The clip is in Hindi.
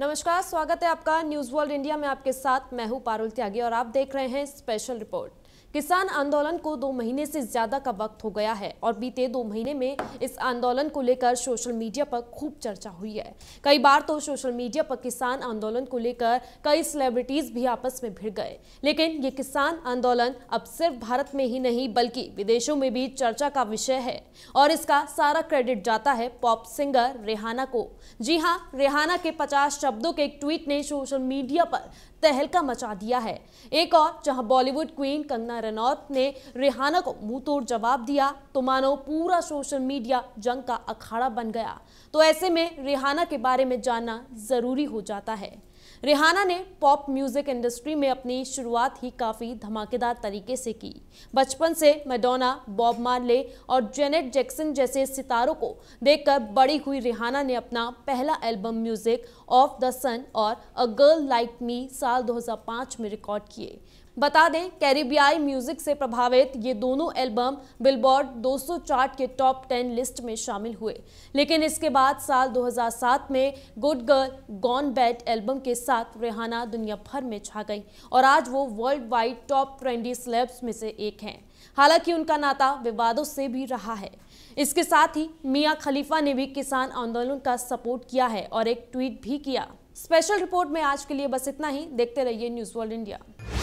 नमस्कार स्वागत है आपका न्यूज वर्ल्ड इंडिया में आपके साथ मैं हूं पारुल त्यागी और आप देख रहे हैं स्पेशल रिपोर्ट किसान आंदोलन को दो महीने से ज्यादा का वक्त हो गया है और बीते दो महीने में इस आंदोलन को लेकर सोशल मीडिया पर खूब चर्चा हुई है कई बार तो सोशल मीडिया पर किसान आंदोलन को लेकर कई सेलिब्रिटीज भी आपस में भिड़ गए लेकिन ये किसान आंदोलन अब सिर्फ भारत में ही नहीं बल्कि विदेशों में भी चर्चा का विषय है और इसका सारा क्रेडिट जाता है पॉप सिंगर रेहाना को जी हाँ रेहाना के पचास शब्दों के एक ट्वीट ने सोशल मीडिया पर तहलका मचा दिया है एक और जहां बॉलीवुड क्वीन कंगना रनौत ने रिहाना को तोड़ जवाब दिया तो मानो पूरा सोशल मीडिया जंग का अखाड़ा बन गया तो ऐसे में रिहाना के बारे में जानना ज़रूरी हो जाता है रिहाना ने पॉप म्यूजिक इंडस्ट्री में अपनी शुरुआत ही काफ़ी धमाकेदार तरीके से की बचपन से मैडोना बॉब मार्ले और जेनेट जैक्सन जैसे सितारों को देखकर बड़ी हुई रिहाना ने अपना पहला album music of the sun और अ गर्ल लाइक मी साल 2005 में रिकॉर्ड किए बता दें कैरिबियाई म्यूजिक से प्रभावित ये दोनों एल्बम बिलबोर्ड 200 चार्ट के टॉप 10 लिस्ट में शामिल हुए लेकिन इसके बाद साल 2007 में good girl gone bad album के साथ साथ रेहाना दुनिया भर में छा गई और आज वो world wide top trendy celebs में से एक हैं हालांकि उनका नाता विवादों से भी रहा है इसके साथ ही मियाँ खलीफा ने भी किसान आंदोलन का सपोर्ट किया है और एक ट्वीट भी किया स्पेशल रिपोर्ट में आज के लिए बस इतना ही देखते रहिए न्यूज़ वर्ल्ड इंडिया